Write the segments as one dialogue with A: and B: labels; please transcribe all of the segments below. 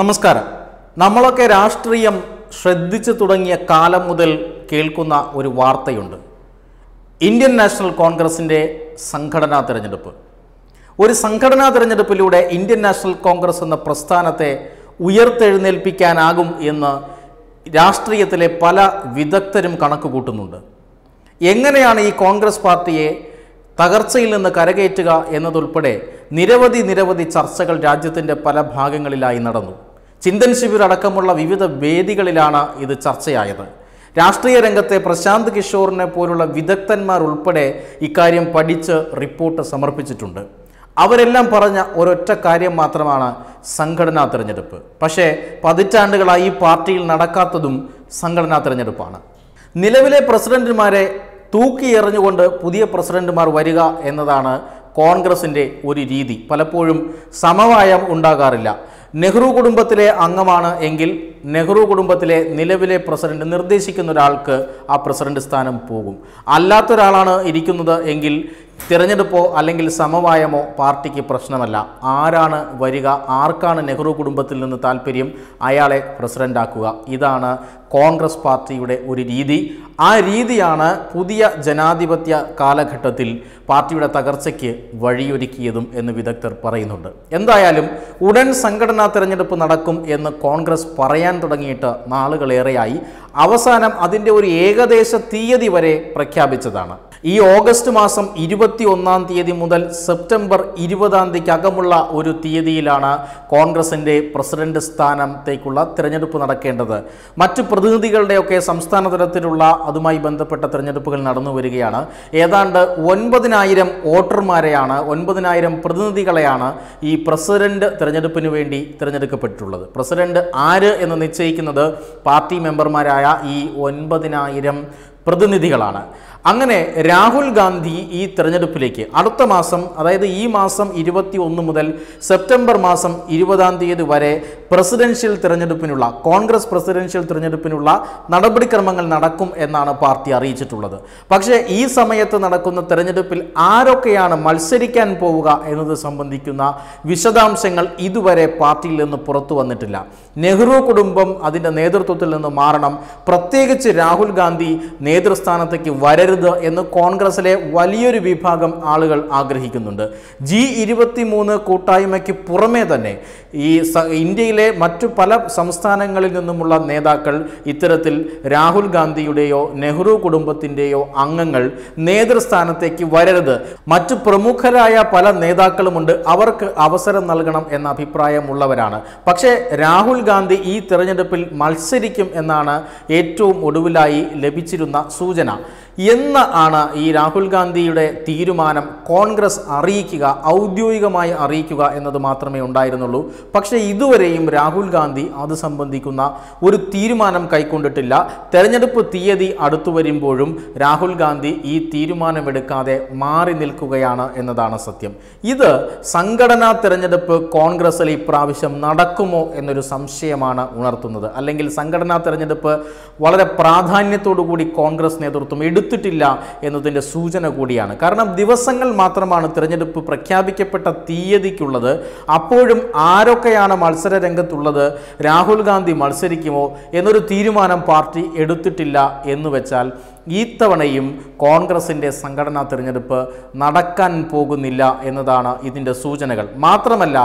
A: നമസ്കാരം നമ്മളൊക്കെ രാഷ്ട്രീയം ശ്രദ്ധിച്ചു തുടങ്ങിയ കാലം മുതൽ കേൾക്കുന്ന ഒരു വാർത്തയുണ്ട് ഇന്ത്യൻ നാഷണൽ കോൺഗ്രസിൻ്റെ സംഘടനാ തിരഞ്ഞെടുപ്പ് ഒരു സംഘടനാ തിരഞ്ഞെടുപ്പിലൂടെ ഇന്ത്യൻ നാഷണൽ കോൺഗ്രസ് എന്ന പ്രസ്ഥാനത്തെ ഉയർത്തെഴുന്നേൽപ്പിക്കാനാകും എന്ന് രാഷ്ട്രീയത്തിലെ പല വിദഗ്ധരും കണക്ക് കൂട്ടുന്നുണ്ട് എങ്ങനെയാണ് ഈ കോൺഗ്രസ് പാർട്ടിയെ തകർച്ചയിൽ നിന്ന് കരകയറ്റുക എന്നതുൾപ്പെടെ നിരവധി നിരവധി ചർച്ചകൾ രാജ്യത്തിൻ്റെ പല ഭാഗങ്ങളിലായി നടന്നു ചിന്തൻ ശിബിർ അടക്കമുള്ള വിവിധ വേദികളിലാണ് ഇത് ചർച്ചയായത് രാഷ്ട്രീയ രംഗത്തെ പ്രശാന്ത് കിഷോറിനെ പോലുള്ള വിദഗ്ധന്മാർ ഉൾപ്പെടെ ഇക്കാര്യം പഠിച്ച് റിപ്പോർട്ട് സമർപ്പിച്ചിട്ടുണ്ട് അവരെല്ലാം പറഞ്ഞ ഒരൊറ്റ കാര്യം മാത്രമാണ് സംഘടനാ തിരഞ്ഞെടുപ്പ് പക്ഷേ പതിറ്റാണ്ടുകളായി ഈ പാർട്ടിയിൽ നടക്കാത്തതും സംഘടനാ തിരഞ്ഞെടുപ്പാണ് നിലവിലെ പ്രസിഡന്റുമാരെ തൂക്കി എറിഞ്ഞുകൊണ്ട് പുതിയ പ്രസിഡന്റുമാർ വരിക എന്നതാണ് കോൺഗ്രസിൻ്റെ ഒരു രീതി പലപ്പോഴും സമവായം ഉണ്ടാകാറില്ല നെഹ്റു കുടുംബത്തിലെ അംഗമാണ് എങ്കിൽ നെഹ്റു കുടുംബത്തിലെ നിലവിലെ പ്രസിഡന്റ് നിർദ്ദേശിക്കുന്ന ഒരാൾക്ക് ആ പ്രസിഡന്റ് സ്ഥാനം പോകും അല്ലാത്തൊരാളാണ് ഇരിക്കുന്നത് എങ്കിൽ തിരഞ്ഞെടുപ്പോ അല്ലെങ്കിൽ സമവായമോ പാർട്ടിക്ക് പ്രശ്നമല്ല ആരാണ് വരിക ആർക്കാണ് നെഹ്റു കുടുംബത്തിൽ നിന്ന് താല്പര്യം അയാളെ പ്രസിഡൻ്റാക്കുക ഇതാണ് കോൺഗ്രസ് പാർട്ടിയുടെ ഒരു രീതി ആ രീതിയാണ് പുതിയ ജനാധിപത്യ കാലഘട്ടത്തിൽ പാർട്ടിയുടെ തകർച്ചയ്ക്ക് വഴിയൊരുക്കിയതും എന്ന് വിദഗ്ധർ പറയുന്നുണ്ട് എന്തായാലും ഉടൻ സംഘടനാ തെരഞ്ഞെടുപ്പ് നടക്കും എന്ന് കോൺഗ്രസ് പറയാൻ തുടങ്ങിയിട്ട് നാളുകളേറെയായി അവസാനം അതിൻ്റെ ഒരു ഏകദേശ തീയതി വരെ പ്രഖ്യാപിച്ചതാണ് ഈ ഓഗസ്റ്റ് മാസം ഇരുപത്തി ഒന്നാം തീയതി മുതൽ സെപ്റ്റംബർ ഇരുപതാം തീയതിക്കകമുള്ള ഒരു തീയതിയിലാണ് കോൺഗ്രസിൻ്റെ പ്രസിഡന്റ് സ്ഥാനത്തേക്കുള്ള തിരഞ്ഞെടുപ്പ് നടക്കേണ്ടത് മറ്റ് പ്രതിനിധികളുടെയൊക്കെ സംസ്ഥാന തലത്തിലുള്ള അതുമായി ബന്ധപ്പെട്ട തിരഞ്ഞെടുപ്പുകൾ നടന്നു വരികയാണ് ഏതാണ്ട് ഒൻപതിനായിരം വോട്ടർമാരെയാണ് ഒൻപതിനായിരം പ്രതിനിധികളെയാണ് ഈ പ്രസിഡന്റ് തിരഞ്ഞെടുപ്പിന് വേണ്ടി തിരഞ്ഞെടുക്കപ്പെട്ടിട്ടുള്ളത് പ്രസിഡന്റ് ആര് എന്ന് നിശ്ചയിക്കുന്നത് പാർട്ടി മെമ്പർമാരായ ഈ ഒൻപതിനായിരം പ്രതിനിധികളാണ് അങ്ങനെ രാഹുൽ ഗാന്ധി ഈ തെരഞ്ഞെടുപ്പിലേക്ക് അടുത്ത മാസം അതായത് ഈ മാസം ഇരുപത്തി ഒന്ന് മുതൽ സെപ്റ്റംബർ മാസം ഇരുപതാം തീയതി വരെ പ്രസിഡൻഷ്യൽ തിരഞ്ഞെടുപ്പിനുള്ള കോൺഗ്രസ് പ്രസിഡൻഷ്യൽ തിരഞ്ഞെടുപ്പിനുള്ള നടപടിക്രമങ്ങൾ നടക്കും എന്നാണ് പാർട്ടി അറിയിച്ചിട്ടുള്ളത് പക്ഷേ ഈ സമയത്ത് നടക്കുന്ന തെരഞ്ഞെടുപ്പിൽ ആരൊക്കെയാണ് മത്സരിക്കാൻ പോവുക എന്നത് സംബന്ധിക്കുന്ന വിശദാംശങ്ങൾ ഇതുവരെ പാർട്ടിയിൽ നിന്ന് പുറത്തു വന്നിട്ടില്ല നെഹ്റു കുടുംബം അതിൻ്റെ നേതൃത്വത്തിൽ നിന്ന് മാറണം പ്രത്യേകിച്ച് രാഹുൽ ഗാന്ധി നേതൃസ്ഥാനത്തേക്ക് വരരുത് വരരുത് എന്ന് കോൺഗ്രസിലെ വലിയൊരു വിഭാഗം ആളുകൾ ആഗ്രഹിക്കുന്നുണ്ട് ജി ഇരുപത്തി മൂന്ന് കൂട്ടായ്മയ്ക്ക് പുറമേ തന്നെ ഈ ഇന്ത്യയിലെ മറ്റു പല സംസ്ഥാനങ്ങളിൽ നിന്നുമുള്ള നേതാക്കൾ ഇത്തരത്തിൽ രാഹുൽ ഗാന്ധിയുടെയോ നെഹ്റു കുടുംബത്തിൻ്റെയോ അംഗങ്ങൾ നേതൃസ്ഥാനത്തേക്ക് വരരുത് മറ്റു പ്രമുഖരായ പല നേതാക്കളുമുണ്ട് അവർക്ക് അവസരം നൽകണം എന്ന അഭിപ്രായമുള്ളവരാണ് പക്ഷേ രാഹുൽ ഗാന്ധി ഈ തെരഞ്ഞെടുപ്പിൽ മത്സരിക്കും എന്നാണ് ഏറ്റവും ഒടുവിലായി ലഭിച്ചിരുന്ന സൂചന എന്ന് ആണ് ഈ രാഹുൽ ഗാന്ധിയുടെ തീരുമാനം കോൺഗ്രസ് അറിയിക്കുക ഔദ്യോഗികമായി അറിയിക്കുക എന്നത് മാത്രമേ ഉണ്ടായിരുന്നുള്ളൂ പക്ഷേ ഇതുവരെയും രാഹുൽ ഗാന്ധി അത് സംബന്ധിക്കുന്ന ഒരു തീരുമാനം കൈക്കൊണ്ടിട്ടില്ല തെരഞ്ഞെടുപ്പ് തീയതി അടുത്തു വരുമ്പോഴും രാഹുൽ ഗാന്ധി ഈ തീരുമാനമെടുക്കാതെ മാറി നിൽക്കുകയാണ് എന്നതാണ് സത്യം ഇത് സംഘടനാ തെരഞ്ഞെടുപ്പ് കോൺഗ്രസിൽ ഇപ്രാവശ്യം നടക്കുമോ എന്നൊരു സംശയമാണ് ഉണർത്തുന്നത് അല്ലെങ്കിൽ സംഘടനാ തെരഞ്ഞെടുപ്പ് വളരെ പ്രാധാന്യത്തോടു കൂടി കോൺഗ്രസ് നേതൃത്വം എടു എടുത്തിട്ടില്ല എന്നതിൻ്റെ സൂചന കൂടിയാണ് കാരണം ദിവസങ്ങൾ മാത്രമാണ് തിരഞ്ഞെടുപ്പ് പ്രഖ്യാപിക്കപ്പെട്ട തീയതിക്കുള്ളത് അപ്പോഴും ആരൊക്കെയാണ് മത്സര രംഗത്തുള്ളത് രാഹുൽ ഗാന്ധി മത്സരിക്കുമോ എന്നൊരു തീരുമാനം പാർട്ടി എടുത്തിട്ടില്ല എന്ന് വെച്ചാൽ ഇത്തവണയും കോൺഗ്രസിൻ്റെ സംഘടനാ തിരഞ്ഞെടുപ്പ് നടക്കാൻ പോകുന്നില്ല എന്നതാണ് ഇതിൻ്റെ സൂചനകൾ മാത്രമല്ല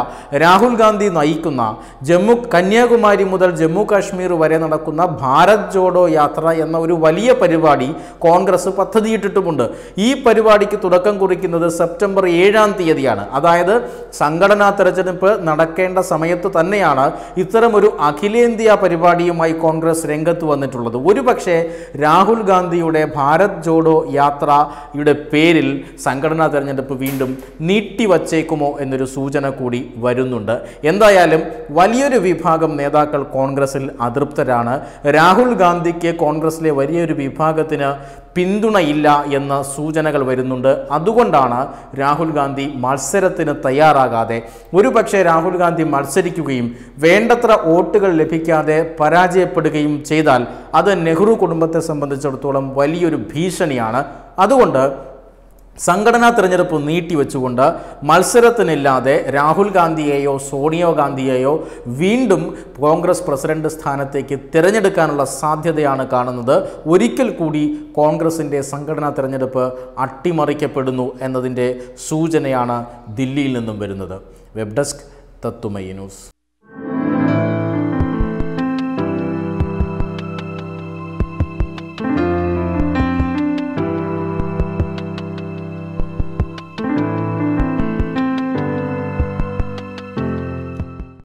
A: രാഹുൽ ഗാന്ധി നയിക്കുന്ന ജമ്മു കന്യാകുമാരി മുതൽ ജമ്മു കാശ്മീർ വരെ നടക്കുന്ന ഭാരത് ജോഡോ യാത്ര എന്ന ഒരു വലിയ പരിപാടി കോൺഗ്രസ് പദ്ധതിയിട്ടിട്ടുമുണ്ട് ഈ പരിപാടിക്ക് തുടക്കം കുറിക്കുന്നത് സെപ്റ്റംബർ ഏഴാം തീയതിയാണ് അതായത് സംഘടനാ തെരഞ്ഞെടുപ്പ് നടക്കേണ്ട സമയത്ത് തന്നെയാണ് ഇത്തരമൊരു അഖിലേന്ത്യാ പരിപാടിയുമായി കോൺഗ്രസ് രംഗത്ത് വന്നിട്ടുള്ളത് ഒരുപക്ഷെ രാഹുൽ ഗാന്ധിയുടെ ഗാന്ധിജിയുടെ ഭാരത് ജോഡോ യാത്രയുടെ പേരിൽ സംഘടനാ തെരഞ്ഞെടുപ്പ് വീണ്ടും നീട്ടിവച്ചേക്കുമോ എന്നൊരു സൂചന കൂടി വരുന്നുണ്ട് എന്തായാലും വലിയൊരു വിഭാഗം നേതാക്കൾ കോൺഗ്രസിൽ അതൃപ്തരാണ് രാഹുൽ ഗാന്ധിക്ക് കോൺഗ്രസിലെ വലിയൊരു വിഭാഗത്തിന് പിന്തുണയില്ല എന്ന സൂചനകൾ വരുന്നുണ്ട് അതുകൊണ്ടാണ് രാഹുൽ ഗാന്ധി മത്സരത്തിന് തയ്യാറാകാതെ ഒരുപക്ഷെ രാഹുൽ ഗാന്ധി മത്സരിക്കുകയും വേണ്ടത്ര വോട്ടുകൾ ലഭിക്കാതെ പരാജയപ്പെടുകയും ചെയ്താൽ അത് നെഹ്റു കുടുംബത്തെ സംബന്ധിച്ചിടത്തോളം വലിയൊരു ഭീഷണിയാണ് അതുകൊണ്ട് സംഘടനാ തിരഞ്ഞെടുപ്പ് നീട്ടിവെച്ചുകൊണ്ട് മത്സരത്തിനില്ലാതെ രാഹുൽ ഗാന്ധിയെയോ സോണിയോ ഗാന്ധിയെയോ വീണ്ടും കോൺഗ്രസ് പ്രസിഡന്റ് സ്ഥാനത്തേക്ക് തിരഞ്ഞെടുക്കാനുള്ള സാധ്യതയാണ് കാണുന്നത് ഒരിക്കൽ കൂടി കോൺഗ്രസിൻ്റെ സംഘടനാ തിരഞ്ഞെടുപ്പ് അട്ടിമറിക്കപ്പെടുന്നു എന്നതിൻ്റെ സൂചനയാണ് ദില്ലിയിൽ നിന്നും വരുന്നത് വെബ് ഡെസ്ക് തത്തുമൈ ന്യൂസ്